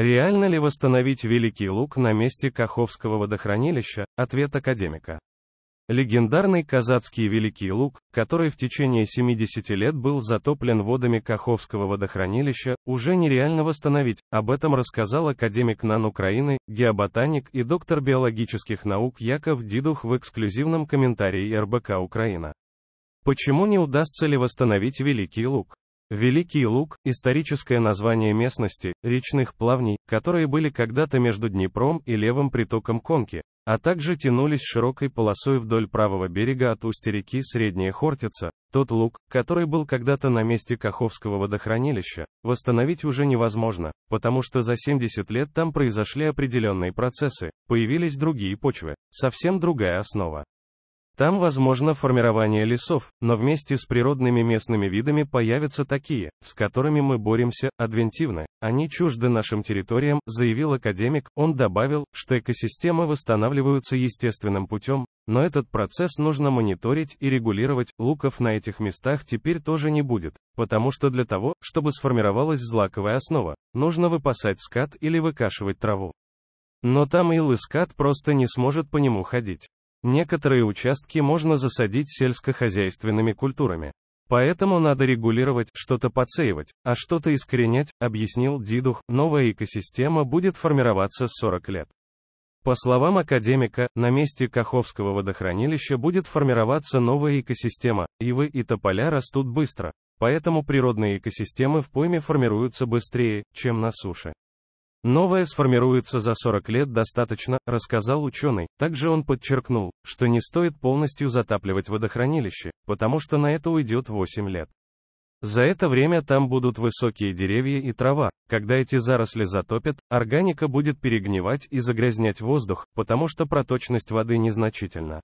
Реально ли восстановить Великий Луг на месте Каховского водохранилища? Ответ академика. Легендарный казацкий Великий Луг, который в течение 70 лет был затоплен водами Каховского водохранилища, уже нереально восстановить, об этом рассказал академик НАН Украины, геоботаник и доктор биологических наук Яков Дидух в эксклюзивном комментарии РБК Украина. Почему не удастся ли восстановить Великий Луг? Великий Луг – историческое название местности, речных плавней, которые были когда-то между Днепром и левым притоком Конки, а также тянулись широкой полосой вдоль правого берега от устья реки Средняя Хортица. Тот луг, который был когда-то на месте Каховского водохранилища, восстановить уже невозможно, потому что за 70 лет там произошли определенные процессы, появились другие почвы, совсем другая основа. Там возможно формирование лесов, но вместе с природными местными видами появятся такие, с которыми мы боремся, адвентивно. Они чужды нашим территориям, заявил академик. Он добавил, что экосистемы восстанавливаются естественным путем, но этот процесс нужно мониторить и регулировать. Луков на этих местах теперь тоже не будет, потому что для того, чтобы сформировалась злаковая основа, нужно выпасать скат или выкашивать траву. Но там ил и скат просто не сможет по нему ходить. Некоторые участки можно засадить сельскохозяйственными культурами. Поэтому надо регулировать, что-то подсеивать, а что-то искоренять, объяснил Дидух, новая экосистема будет формироваться 40 лет. По словам академика, на месте Каховского водохранилища будет формироваться новая экосистема, ивы и тополя растут быстро, поэтому природные экосистемы в пойме формируются быстрее, чем на суше. Новое сформируется за 40 лет достаточно, рассказал ученый. Также он подчеркнул, что не стоит полностью затапливать водохранилище, потому что на это уйдет 8 лет. За это время там будут высокие деревья и трава. Когда эти заросли затопят, органика будет перегнивать и загрязнять воздух, потому что проточность воды незначительна.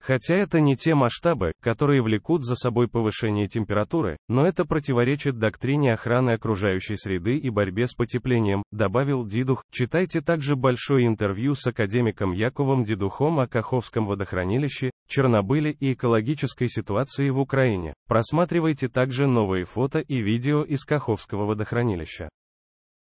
Хотя это не те масштабы, которые влекут за собой повышение температуры, но это противоречит доктрине охраны окружающей среды и борьбе с потеплением, добавил Дидух. Читайте также большое интервью с академиком Яковом Дидухом о Каховском водохранилище, Чернобыле и экологической ситуации в Украине. Просматривайте также новые фото и видео из Каховского водохранилища.